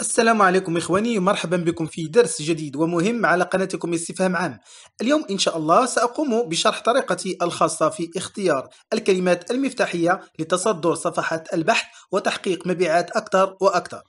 السلام عليكم إخواني مرحبا بكم في درس جديد ومهم على قناتكم استفهام عام اليوم إن شاء الله سأقوم بشرح طريقتي الخاصة في اختيار الكلمات المفتاحية لتصدر صفحات البحث وتحقيق مبيعات أكثر وأكثر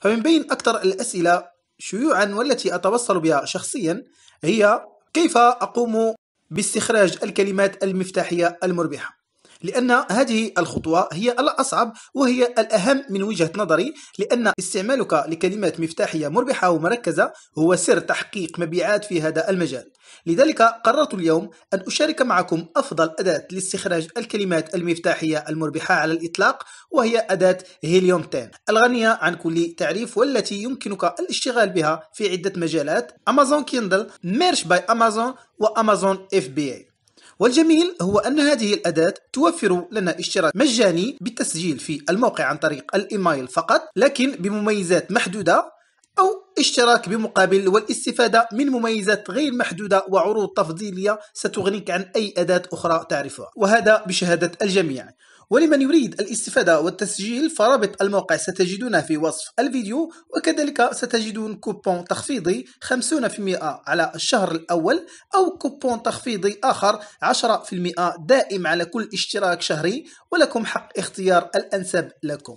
فمن بين أكثر الأسئلة شيوعا والتي أتوصل بها شخصيا هي كيف أقوم باستخراج الكلمات المفتاحية المربحة لأن هذه الخطوة هي الأصعب وهي الأهم من وجهة نظري لأن استعمالك لكلمات مفتاحية مربحة ومركزة هو سر تحقيق مبيعات في هذا المجال لذلك قررت اليوم أن أشارك معكم أفضل أداة لاستخراج الكلمات المفتاحية المربحة على الإطلاق وهي أداة هيليوم 10 الغنية عن كل تعريف والتي يمكنك الاشتغال بها في عدة مجالات أمازون كيندل ميرش باي أمازون وأمازون اف بي اي والجميل هو أن هذه الأداة توفر لنا اشتراك مجاني بالتسجيل في الموقع عن طريق الإيميل فقط لكن بمميزات محدودة أو اشتراك بمقابل والاستفادة من مميزات غير محدودة وعروض تفضيلية ستغنيك عن أي أداة أخرى تعرفها وهذا بشهادة الجميع ولمن يريد الاستفادة والتسجيل فرابط الموقع ستجدونه في وصف الفيديو وكذلك ستجدون كوبون تخفيضي 50% على الشهر الأول أو كوبون تخفيضي آخر 10% دائم على كل اشتراك شهري ولكم حق اختيار الأنسب لكم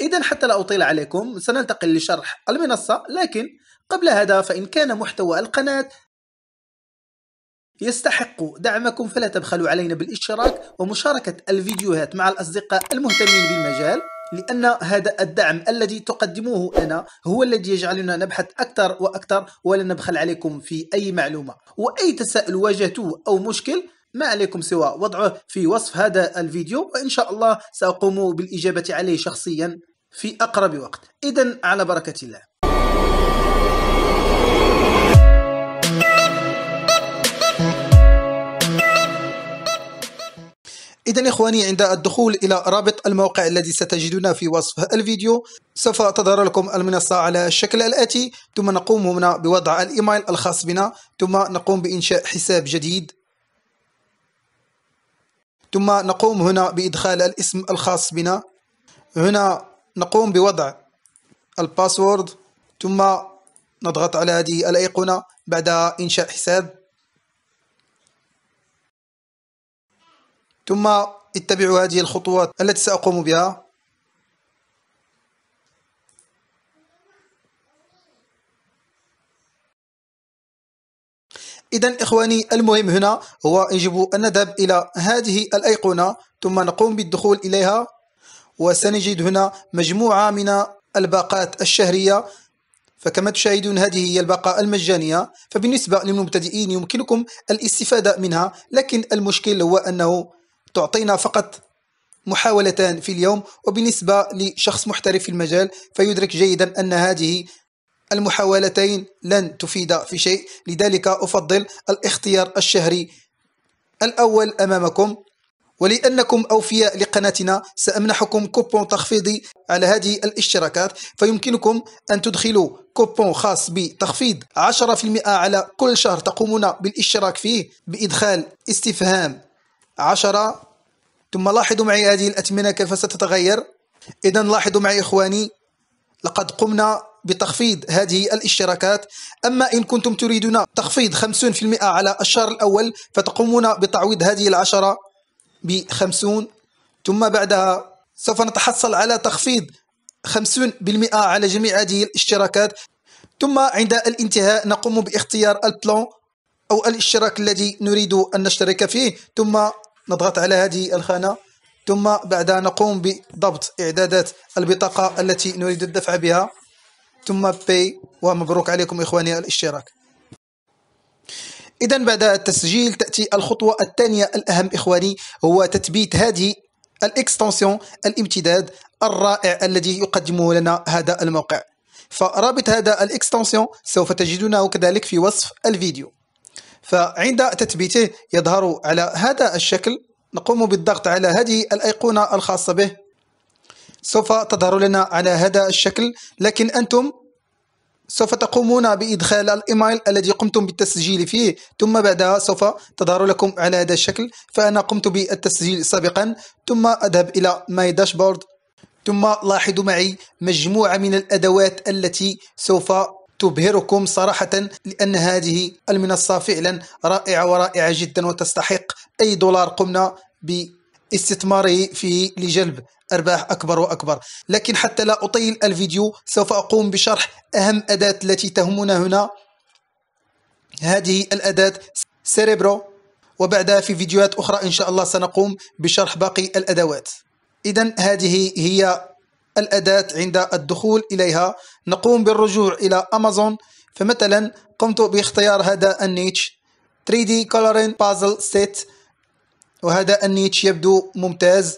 إذا حتى لا أطيل عليكم سننتقل لشرح المنصة لكن قبل هذا فإن كان محتوى القناة يستحق دعمكم فلا تبخلوا علينا بالاشتراك ومشاركة الفيديوهات مع الأصدقاء المهتمين بالمجال لأن هذا الدعم الذي تقدموه أنا هو الذي يجعلنا نبحث أكثر وأكثر ولا نبخل عليكم في أي معلومة وأي تساؤل واجهتوه أو مشكل ما عليكم سوى وضعه في وصف هذا الفيديو وإن شاء الله سأقوم بالإجابة عليه شخصيا في أقرب وقت إذا على بركة الله إذا إخواني عند الدخول إلى رابط الموقع الذي ستجدونه في وصف الفيديو سوف تظهر لكم المنصة على الشكل الآتي ثم نقوم هنا بوضع الإيميل الخاص بنا ثم نقوم بإنشاء حساب جديد ثم نقوم هنا بإدخال الاسم الخاص بنا هنا نقوم بوضع الباسورد ثم نضغط على هذه الأيقونة بعد إنشاء حساب ثم اتبعوا هذه الخطوات التي سأقوم بها إذا إخواني المهم هنا هو يجب أن نذهب إلى هذه الأيقونة ثم نقوم بالدخول إليها وسنجد هنا مجموعة من الباقات الشهرية فكما تشاهدون هذه هي الباقة المجانية فبالنسبة للمبتدئين يمكنكم الاستفادة منها لكن المشكل هو أنه تعطينا فقط محاولتان في اليوم وبالنسبة لشخص محترف في المجال فيدرك جيدا أن هذه المحاولتين لن تفيد في شيء لذلك أفضل الاختيار الشهري الأول أمامكم ولأنكم أوفياء لقناتنا سأمنحكم كوبون تخفيضي على هذه الاشتراكات فيمكنكم أن تدخلوا كوبون خاص بتخفيض 10% على كل شهر تقومون بالاشتراك فيه بإدخال استفهام عشرة ثم لاحظوا معي هذه الأثمنة كيف ستتغير إذا لاحظوا معي إخواني لقد قمنا بتخفيض هذه الاشتراكات أما إن كنتم تريدون تخفيض 50% على الشهر الأول فتقومون بتعويض هذه العشرة ب 50 ثم بعدها سوف نتحصل على تخفيض 50% على جميع هذه الاشتراكات ثم عند الانتهاء نقوم باختيار البلان أو الاشتراك الذي نريد أن نشترك فيه ثم نضغط على هذه الخانة ثم بعدها نقوم بضبط إعدادات البطاقة التي نريد الدفع بها ثم باي ومبروك عليكم إخواني الاشتراك إذا بعد التسجيل تأتي الخطوة الثانية الأهم إخواني هو تثبيت هذه الإكستنسيون الامتداد الرائع الذي يقدمه لنا هذا الموقع فرابط هذا الإكستنسيون سوف تجدونه كذلك في وصف الفيديو فعند تثبيته يظهر على هذا الشكل نقوم بالضغط على هذه الأيقونة الخاصة به سوف تظهر لنا على هذا الشكل لكن أنتم سوف تقومون بإدخال الإيميل الذي قمتم بالتسجيل فيه ثم بعدها سوف تظهر لكم على هذا الشكل فأنا قمت بالتسجيل سابقا ثم أذهب إلى ماي داشبورد ثم لاحظوا معي مجموعة من الأدوات التي سوف تبهركم صراحة لأن هذه المنصة فعلا رائعة ورائعة جدا وتستحق أي دولار قمنا باستثماره فيه لجلب أرباح أكبر وأكبر لكن حتى لا أطيل الفيديو سوف أقوم بشرح أهم أداة التي تهمنا هنا هذه الأداة سيريبرو وبعدها في فيديوهات أخرى إن شاء الله سنقوم بشرح باقي الأدوات إذا هذه هي الأداة عند الدخول إليها نقوم بالرجوع إلى أمازون فمثلا قمت باختيار هذا النيتش 3D Coloring Puzzle Set وهذا النيتش يبدو ممتاز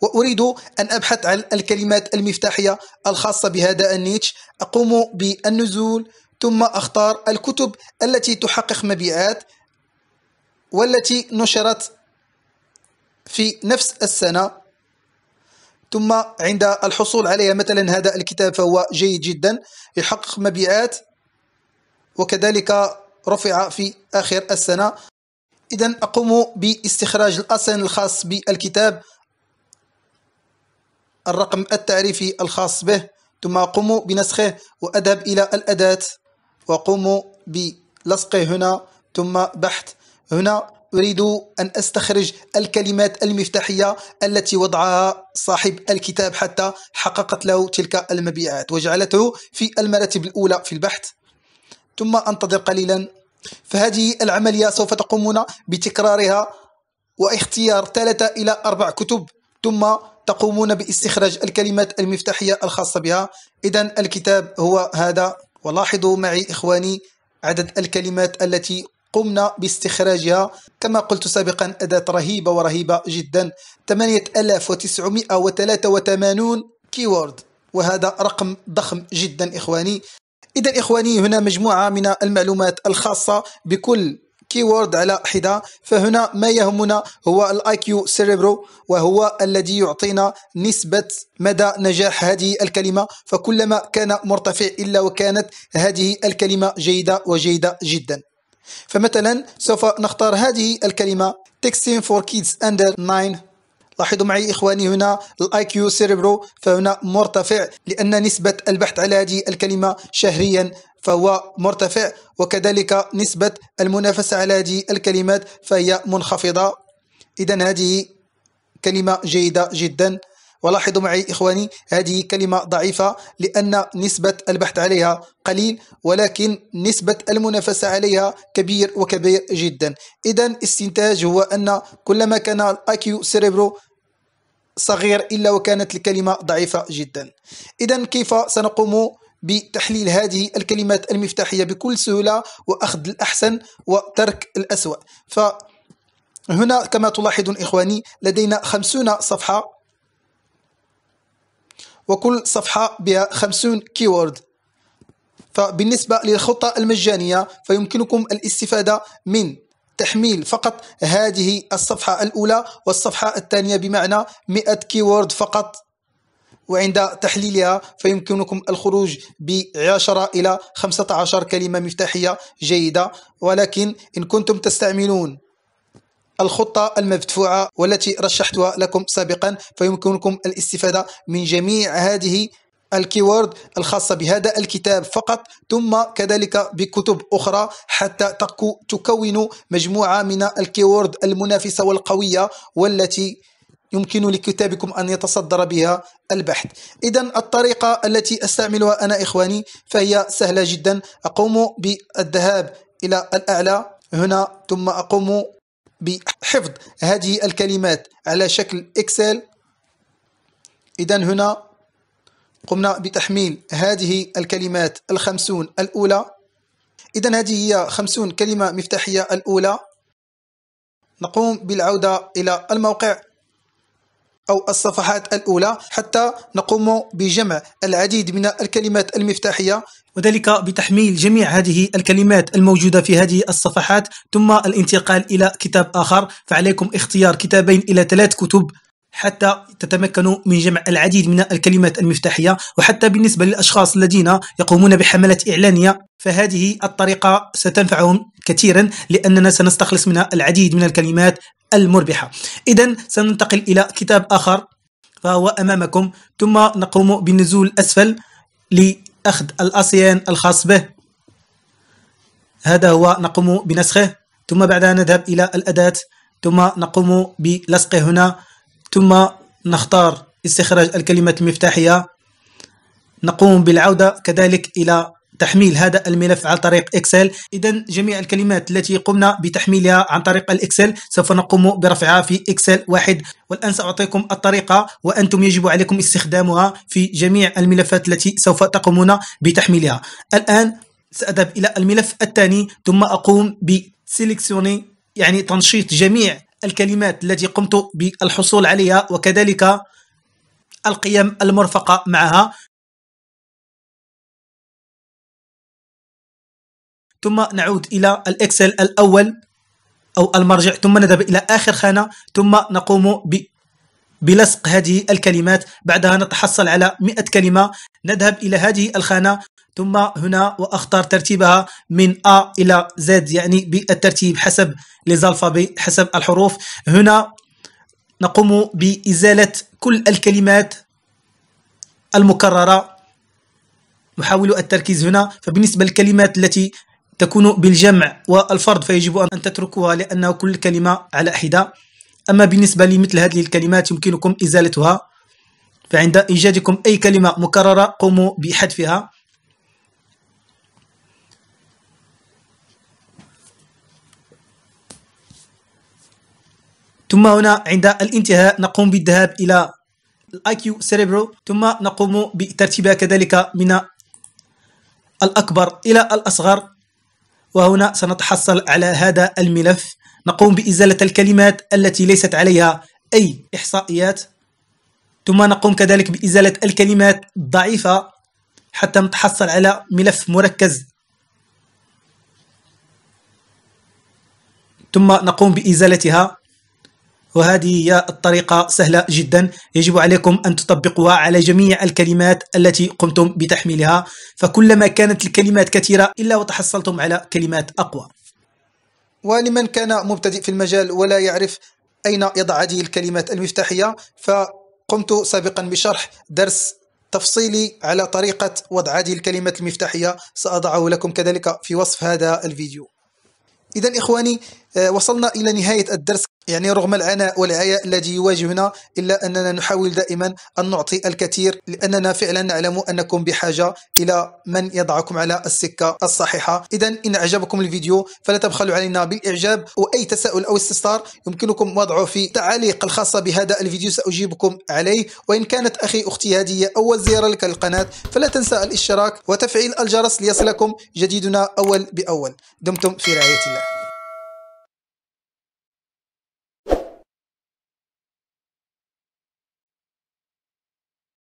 وأريد أن أبحث عن الكلمات المفتاحية الخاصة بهذا النيتش أقوم بالنزول ثم أختار الكتب التي تحقق مبيعات والتي نشرت في نفس السنة ثم عند الحصول عليها مثلا هذا الكتاب فهو جيد جدا يحقق مبيعات وكذلك رفع في آخر السنة إذا أقوم باستخراج الأسن الخاص بالكتاب الرقم التعريفي الخاص به ثم أقوم بنسخه وأذهب إلى الأداة وأقوم بلصقه هنا ثم بحث هنا أريد أن أستخرج الكلمات المفتاحية التي وضعها صاحب الكتاب حتى حققت له تلك المبيعات وجعلته في المراتب الأولى في البحث ثم أنتظر قليلا فهذه العملية سوف تقومون بتكرارها واختيار ثلاثة إلى أربع كتب ثم تقومون باستخراج الكلمات المفتاحية الخاصة بها إذا الكتاب هو هذا ولاحظوا معي إخواني عدد الكلمات التي قمنا باستخراجها كما قلت سابقا أداة رهيبة ورهيبة جدا 8983 كيورد وهذا رقم ضخم جدا إخواني إذا إخواني هنا مجموعة من المعلومات الخاصة بكل كيورد على حدة فهنا ما يهمنا هو الاي كيو سيريبرو وهو الذي يعطينا نسبة مدى نجاح هذه الكلمة فكلما كان مرتفع إلا وكانت هذه الكلمة جيدة وجيدة جدا فمثلا سوف نختار هذه الكلمة texting for kids under 9 لاحظوا معي إخواني هنا الاي كيو سيربرو فهنا مرتفع لأن نسبة البحث على هذه الكلمة شهريا فهو مرتفع وكذلك نسبة المنافسة على هذه الكلمات فهي منخفضة إذا هذه كلمة جيدة جدا ولاحظوا معي إخواني هذه كلمة ضعيفة لأن نسبة البحث عليها قليل ولكن نسبة المنافسة عليها كبير وكبير جدا إذا استنتاج هو أن كلما كان الأكيو سيريبرو صغير إلا وكانت الكلمة ضعيفة جدا إذا كيف سنقوم بتحليل هذه الكلمات المفتاحية بكل سهولة وأخذ الأحسن وترك الأسوأ فهنا كما تلاحظون إخواني لدينا خمسون صفحة وكل صفحة بها 50 كيورد فبالنسبة للخطة المجانية فيمكنكم الاستفادة من تحميل فقط هذه الصفحة الأولى والصفحة الثانية بمعنى 100 كيورد فقط وعند تحليلها فيمكنكم الخروج ب 10 إلى 15 كلمة مفتاحية جيدة ولكن إن كنتم تستعملون الخطة المدفوعة والتي رشحتها لكم سابقا فيمكنكم الاستفادة من جميع هذه الكيورد الخاصة بهذا الكتاب فقط ثم كذلك بكتب أخرى حتى تكون مجموعة من الكيورد المنافسة والقوية والتي يمكن لكتابكم أن يتصدر بها البحث إذا الطريقة التي أستعملها أنا إخواني فهي سهلة جدا أقوم بالذهاب إلى الأعلى هنا ثم أقوم بحفظ هذه الكلمات على شكل إكسل إذا هنا قمنا بتحميل هذه الكلمات الخمسون الأولى إذا هذه هي خمسون كلمة مفتاحية الأولى نقوم بالعودة إلى الموقع أو الصفحات الأولى حتى نقوم بجمع العديد من الكلمات المفتاحية وذلك بتحميل جميع هذه الكلمات الموجودة في هذه الصفحات ثم الانتقال إلى كتاب آخر فعليكم اختيار كتابين إلى ثلاث كتب حتى تتمكنوا من جمع العديد من الكلمات المفتاحية وحتى بالنسبة للأشخاص الذين يقومون بحملات إعلانية فهذه الطريقة ستنفعهم كثيرا لأننا سنستخلص منها العديد من الكلمات المربحة إذا سننتقل إلى كتاب آخر فهو أمامكم ثم نقوم بالنزول أسفل لأخذ الأسيان الخاص به هذا هو نقوم بنسخه ثم بعدها نذهب إلى الأداة ثم نقوم بلصقه هنا ثم نختار استخراج الكلمات المفتاحية نقوم بالعودة كذلك إلى تحميل هذا الملف عن طريق اكسل اذا جميع الكلمات التي قمنا بتحميلها عن طريق الاكسل سوف نقوم برفعها في اكسل واحد والان ساعطيكم الطريقه وانتم يجب عليكم استخدامها في جميع الملفات التي سوف تقومون بتحميلها الان ساذهب الى الملف الثاني ثم اقوم بسيلكسيوني يعني تنشيط جميع الكلمات التي قمت بالحصول عليها وكذلك القيم المرفقة معها ثم نعود إلى الإكسل الأول أو المرجع ثم نذهب إلى آخر خانة ثم نقوم ب بلصق هذه الكلمات بعدها نتحصل على 100 كلمة نذهب إلى هذه الخانة ثم هنا واختار ترتيبها من A الى Z يعني بالترتيب حسب ليزالفابي حسب الحروف هنا نقوم بازاله كل الكلمات المكرره نحاول التركيز هنا فبالنسبه للكلمات التي تكون بالجمع والفرد فيجب ان تتركوها لانه كل كلمه على حده اما بالنسبه لمثل هذه الكلمات يمكنكم ازالتها فعند ايجادكم اي كلمه مكرره قوموا بحذفها ثم هنا عند الانتهاء نقوم بالذهاب إلى كيو سيريبرو ثم نقوم بترتيبها كذلك من الأكبر إلى الأصغر وهنا سنتحصل على هذا الملف نقوم بإزالة الكلمات التي ليست عليها أي إحصائيات ثم نقوم كذلك بإزالة الكلمات الضعيفة حتى نتحصل على ملف مركز ثم نقوم بإزالتها وهذه هي الطريقة سهلة جدا يجب عليكم أن تطبقوها على جميع الكلمات التي قمتم بتحميلها فكلما كانت الكلمات كثيرة إلا وتحصلتم على كلمات أقوى ولمن كان مبتدئ في المجال ولا يعرف أين يضع هذه الكلمات المفتاحية فقمت سابقا بشرح درس تفصيلي على طريقة وضع هذه الكلمات المفتاحية سأضعه لكم كذلك في وصف هذا الفيديو إذا إخواني آه، وصلنا إلى نهاية الدرس يعني رغم العناء والعياء الذي يواجهنا إلا أننا نحاول دائما أن نعطي الكثير لأننا فعلا نعلم أنكم بحاجة إلى من يضعكم على السكة الصحيحة إذا إن أعجبكم الفيديو فلا تبخلوا علينا بالإعجاب وأي تساؤل أو استفسار يمكنكم وضعه في تعليق الخاصة بهذا الفيديو سأجيبكم عليه وإن كانت أخي أختي هذه أول زيارة لك للقناة فلا تنسى الاشتراك وتفعيل الجرس ليصلكم جديدنا أول بأول دمتم في رعاية الله